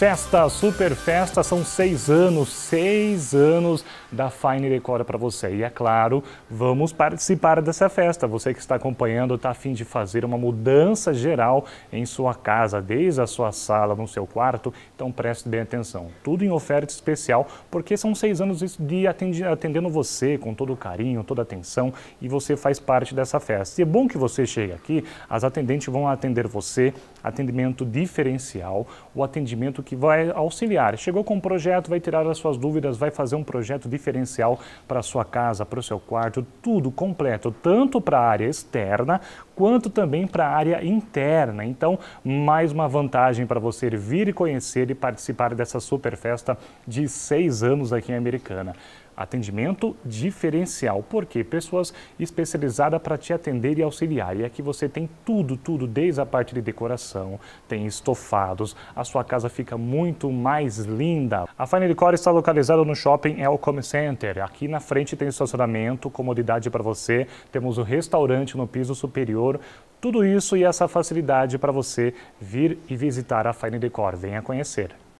festa, super festa, são seis anos, seis anos da Fine Decora para você. E é claro, vamos participar dessa festa. Você que está acompanhando, está afim de fazer uma mudança geral em sua casa, desde a sua sala, no seu quarto, então preste bem atenção. Tudo em oferta especial, porque são seis anos de atendendo você com todo carinho, toda atenção, e você faz parte dessa festa. E é bom que você chegue aqui, as atendentes vão atender você, atendimento diferencial, o atendimento que que vai auxiliar. Chegou com um projeto, vai tirar as suas dúvidas, vai fazer um projeto diferencial para a sua casa, para o seu quarto, tudo completo, tanto para a área externa quanto também para a área interna. Então, mais uma vantagem para você vir e conhecer e participar dessa super festa de seis anos aqui em Americana. Atendimento diferencial, porque pessoas especializadas para te atender e auxiliar. E aqui é você tem tudo, tudo, desde a parte de decoração, tem estofados, a sua casa fica muito mais linda. A Fine Decor está localizada no shopping Elcome Center. Aqui na frente tem estacionamento, comodidade para você, temos o restaurante no piso superior, tudo isso e essa facilidade para você vir e visitar a Fine Decor. Venha conhecer.